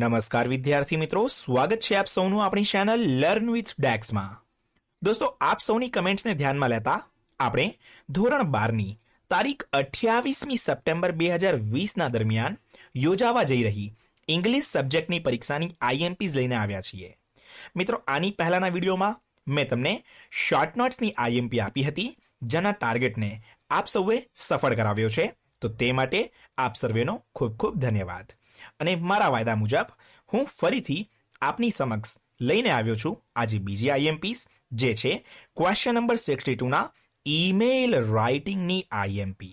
નમસ્કાર વિદ્યાર્થી મિત્રો સ્વાગત છે આપ સૌનું આપણી ચેનલ લર્ન વિથ ડેક્સમાં દોસ્તો આપ સૌની કમેન્ટ્સને ધ્યાનમાં લેતા આપણે ધોરણ બારની તારીખ અઠ્યાવીસમી સપ્ટેમ્બર બે હજાર વીસના દરમિયાન યોજાવા જઈ રહી ઇંગ્લિશ સબ્જેક્ટની પરીક્ષાની આઈએમપીઝ લઈને આવ્યા છીએ મિત્રો આની પહેલાના વિડીયોમાં મેં તમને શોર્ટ નોટ્સની આઈએમપી આપી હતી જેના ટાર્ગેટને આપ સૌએ સફળ કરાવ્યો છે તો તે માટે આપ સર્વેનો ખૂબ ખૂબ ધન્યવાદ અને મારા વાયદા મુજબ હું ફરીથી આપની સમક્ષ લઈને આવ્યો છું આજે બીજી આઈએમપીસ જે છે ક્વેશ્ચન નંબર સિક્સટી ટુના ઇમેલ રાઇટિંગની આઈએમપી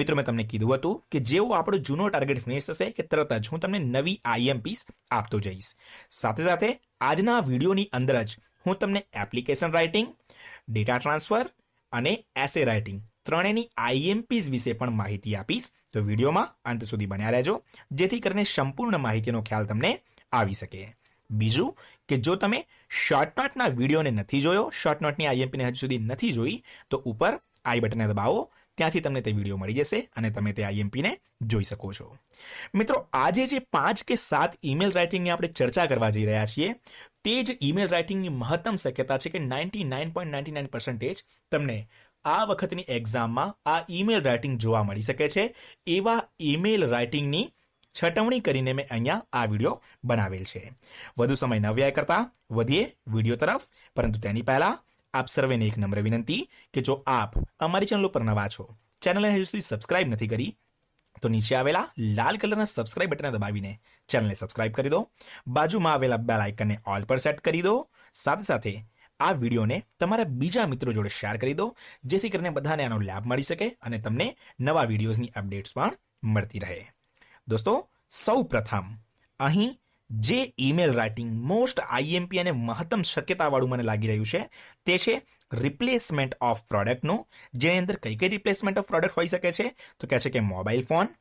મિત્રો મેં તમને કીધું હતું કે જેવો આપણો જૂનો ટાર્ગેટ ફિનિશ થશે કે તરત જ હું તમને નવી આઈએમપીસ આપતો જઈશ સાથે સાથે આજના વિડીયોની અંદર જ હું તમને એપ્લિકેશન રાઇટિંગ ડેટા ટ્રાન્સફર અને એસે રાઇટિંગ ત્રણેયની આઈએમપીઝ વિશે પણ માહિતી આપીશ તો વિડીયોમાં અંત સુધી બન્યા રહેજો જેથી કરીને સંપૂર્ણ માહિતીનો ખ્યાલ તમને આવી શકે બીજું કે જો તમે શોર્ટ વિડીયોને નથી જોયો શોર્ટનોટની આઈએમપીને હજુ સુધી નથી જોઈ તો ઉપર આઈ બટને દબાવો ત્યાંથી તમને તે વિડીયો મળી જશે અને તમે તે આઈએમપીને જોઈ શકો છો મિત્રો આજે જે પાંચ કે સાત ઈમેલ રાઇટિંગની આપણે ચર્ચા કરવા જઈ રહ્યા છીએ તે જ ઇમેલ રાઇટિંગની મહત્તમ શક્યતા છે કે નાઇન્ટી નાઇન નાઇન્ટી નાઇન તમને આ વખતની એક્ઝામમાં આ ઈમેલ રાઇટિંગ જોવા મળી શકે છે એવા ઈમેલ રાઇટિંગની છટવણી કરીને મેં અહીંયા આ વિડીયો બનાવેલ છે વધુ સમય ન વ્યય કરતા વધીએ વિડીયો તરફ પરંતુ તેની પહેલાં આપ સર્વેને એક નમ્ર વિનંતી કે જો આપ અમારી ચેનલ ઉપર નવા છો ચેનલને હજુ સુધી સબસ્ક્રાઇબ નથી કરી તો નીચે આવેલા લાલ કલરના સબસ્ક્રાઇબ બટનને દબાવીને ચેનલને સબસ્ક્રાઇબ કરી દો બાજુમાં આવેલા બેલ આઇકનને ઓલ પર સેટ કરી દો સાથે સાથે આ વિડીયોને તમારા બીજા મિત્રો જોડે શેર કરી દો જેથી કરીને બધાને આનો લાભ મળી શકે અને તમને નવા વિડીયોઝની અપડેટ્સ પણ મળતી રહે દોસ્તો સૌ પ્રથમ અહીં જે ઈમેલ રાઇટિંગ મોસ્ટ આઈએમપી અને મહત્તમ શક્યતાવાળું મને લાગી રહ્યું છે તે છે રિપ્લેસમેન્ટ ઓફ પ્રોડક્ટનું જેની અંદર કઈ કઈ રિપ્લેસમેન્ટ ઓફ પ્રોડક્ટ હોઈ શકે છે તો કહે છે કે mobile phone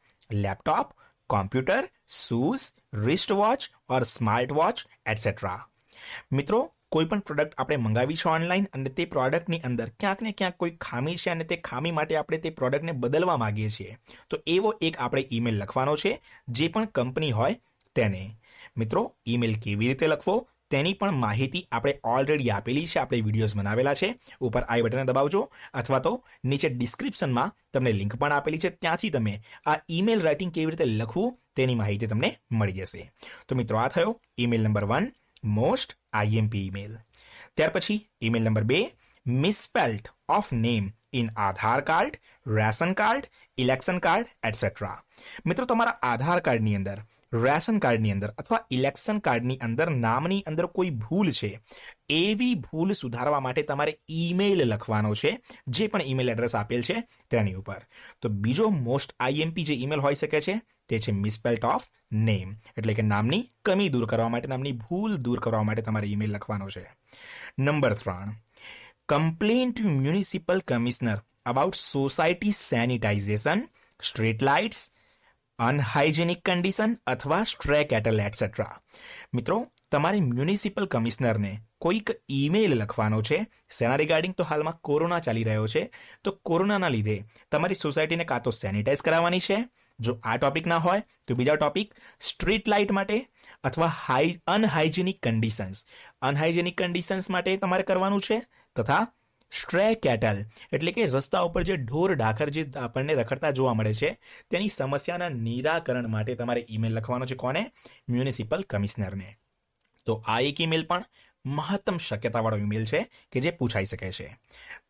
laptop computer shoes wrist watch or smart watch etcetera મિત્રો કોઈ પણ પ્રોડક્ટ આપણે મંગાવીશું છે ઓનલાઈન અને તે પ્રોડક્ટની અંદર ક્યાંક ને ક્યાંક કોઈ ખામી છે અને તે ખામી માટે આપણે તે પ્રોડક્ટને બદલવા માંગીએ છીએ તો એવો એક આપણે ઈમેલ લખવાનો છે જે પણ કંપની હોય તેને મિત્રો ઈમેલ કેવી રીતે લખવો તેની પણ માહિતી આપણે ઓલરેડી આપેલી છે આપણે વિડીયોઝ બનાવેલા છે ઉપર આઈ બટને દબાવજો અથવા તો નીચે ડિસ્ક્રિપ્શનમાં તમને લિંક પણ આપેલી છે ત્યાંથી તમે આ ઈમેલ રાઇટિંગ કેવી રીતે લખવું તેની માહિતી તમને મળી જશે તો મિત્રો આ થયો email number one most IMP email ત્યાર પછી ઈમેલ નંબર બે misspelt of name in Aadhaar card ration card election card etcetera મિત્રો તમારા આધાર કાર્ડની અંદર રેશન કાર્ડની અંદર અથવા ઇલેક્શન કાર્ડની અંદર નામની અંદર કોઈ ભૂલ છે એવી ભૂલ સુધારવા માટે તમારે ઈમેલ લખવાનો છે જે પણ ઈમેલ એડ્રેસ આપેલ છે તેની ઉપર તો બીજો મોસ્ટ આઈએમપી જે ઈમેલ હોઈ શકે છે તે છે મિસપેલ્ટ ઓફ નેમ એટલે કે નામની કમી દૂર કરવા માટે નામની ભૂલ દૂર કરવા માટે તમારે ઈમેલ લખવાનો છે નંબર ત્રણ complained to municipal commissioner about society sanitization, street lights, unhygienic condition અથવા સ્ટ્રેક એટલ એટસેટ્રા મિત્રો તમારે મ્યુનિસિપલ કમિશનરને કોઈક ઈમેલ લખવાનો છે સેના રિગાર્ડિંગ તો હાલમાં કોરોના ચાલી રહ્યો છે તો કોરોનાના લીધે તમારી સોસાયટીને કાં તો સેનિટાઈઝ કરાવવાની છે જો આ ટોપિક ના હોય તો બીજા ટોપિક સ્ટ્રીટ લાઇટ માટે અથવા હાઈ અનહાઇજેનિક કન્ડિશન્સ અનહાઇજેનિક કન્ડિશન્સ માટે તમારે કરવાનું છે તથા સ્ટ્રે કેટલ એટલે કે રસ્તા ઉપર જે ઢોર ઢાખર જે આપણને રખડતા જોવા મળે છે તેની સમસ્યાના નિરાકરણ માટે તમારે ઈમેલ લખવાનો છે કોને મ્યુનિસિપલ કમિશનરને તો આ એક ઈમેલ પણ મહત્તમ શક્યતાવાળો ઈમેલ છે કે જે પૂછાઈ શકે છે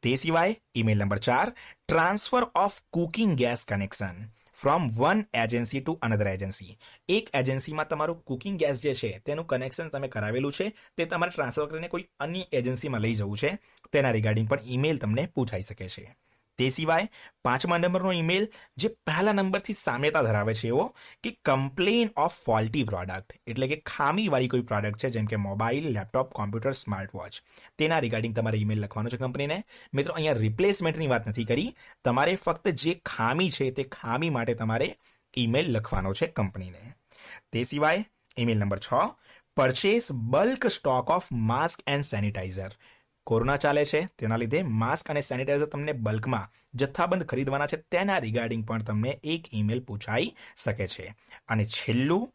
તે સિવાય ઈમેલ નંબર ચાર transfer of cooking gas connection from one agency to another agency એક એજન્સીમાં તમારું કુકિંગ ગેસ જે છે તેનું કનેક્શન તમે કરાવેલું છે તે તમારે ટ્રાન્સફર કરીને કોઈ અન્ય એજન્સીમાં લઈ જવું છે તેના રિગાર્ડિંગ પણ ઈમેલ તમને પૂછાઈ શકે છે તે સિવાય પાંચમા નંબરનો ઈમેલ જે પહેલા નંબરથી સામ્યતા ધરાવે છે એવો કે કમ્પ્લેઈન ઓફ ફોલ્ટી પ્રોડક્ટ એટલે કે ખામીવાળી કોઈ પ્રોડક્ટ છે જેમ કે mobile laptop computer smart watch તેના રિગાર્ડિંગ તમારે ઈમેલ લખવાનો છે કંપનીને મિત્રો અહીંયા રિપ્લેસમેન્ટની વાત નથી કરી તમારે ફક્ત જે ખામી છે તે ખામી માટે તમારે ઈમેલ લખવાનો છે કંપનીને તે સિવાય email number 6 purchase bulk stock of mask and sanitizer corona ચાલે છે તેના લીધે માસ્ક અને સેનિટાઈઝર તમને બલ્કમાં જથ્થાબંધ ખરીદવાના છે તેના રિગાર્ડિંગ પણ તમને એક ઈમેલ પૂછાઈ શકે છે અને છેલ્લું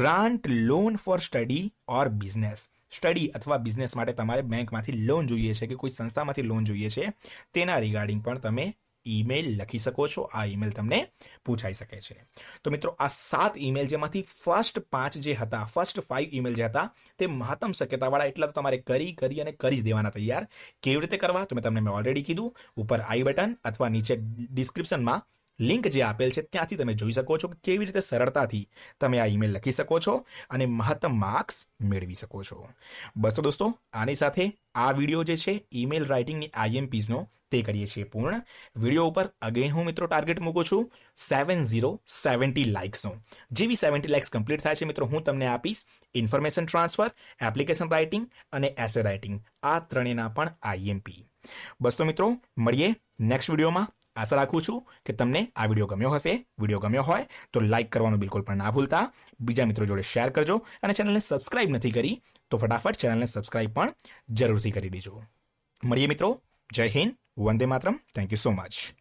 grant loan for study or business study અથવા બિઝનેસ માટે તમારે બેંકમાંથી લોન જોઈએ છે કે કોઈ સંસ્થામાંથી લોન જોઈએ છે તેના રિગાર્ડિંગ પણ તમે ઈમેલ લખી શકો છો આ ઈમેલ તમને પૂછાઈ શકે છે તો મિત્રો આ સાત ઈમેલ જેમાંથી ફર્સ્ટ પાંચ જે હતા ફર્સ્ટ ફાઇવ ઈમેલ જે હતા તે મહત્તમ શક્યતાવાળા એટલા તો તમારે કરી કરી અને કરી જ દેવાના તૈયાર કેવી રીતે કરવા તો મેં તમને મેં ઓલરેડી કીધું ઉપર આઈ બટન અથવા નીચે ડિસ્ક્રિપ્શનમાં લિંક જે આપેલ છે ત્યાંથી તમે જોઈ શકો છો કે કેવી રીતે સરળતાથી તમે આ ઈમેલ લખી શકો છો અને મહત્તમ માર્ક્સ મેળવી શકો છો બસ તો દોસ્તો આની સાથે આ વિડીયો જે છે ઈમેલ રાઇટિંગની આઈએમપીઝનો તે કરીએ છીએ પૂર્ણ વિડીયો ઉપર અગેન હું મિત્રો ટાર્ગેટ મૂકું છું સેવન ઝીરો સેવન્ટી લાઇક્સનો જેવી સેવન્ટી લાઇક્સ કમ્પ્લીટ થાય છે મિત્રો હું તમને આપીશ ઇન્ફોર્મેશન ટ્રાન્સફર એપ્લિકેશન રાઇટિંગ અને એસે રાઇટિંગ આ ત્રણેયના પણ આઈએમપી બસ મિત્રો મળીએ નેક્સ્ટ વિડીયોમાં આશા રાખું છું કે તમને આ વિડીયો ગમ્યો હશે વિડીયો ગમ્યો હોય તો લાઇક કરવાનું બિલકુલ પણ ના ભૂલતા બીજા મિત્રો જોડે શેર કરજો અને ચેનલને સબસ્ક્રાઇબ નથી કરી તો ફટાફટ ચેનલને સબસ્ક્રાઇબ પણ જરૂરથી કરી દેજો મળીએ મિત્રો જય Hind One day, Matram. Thank you so much.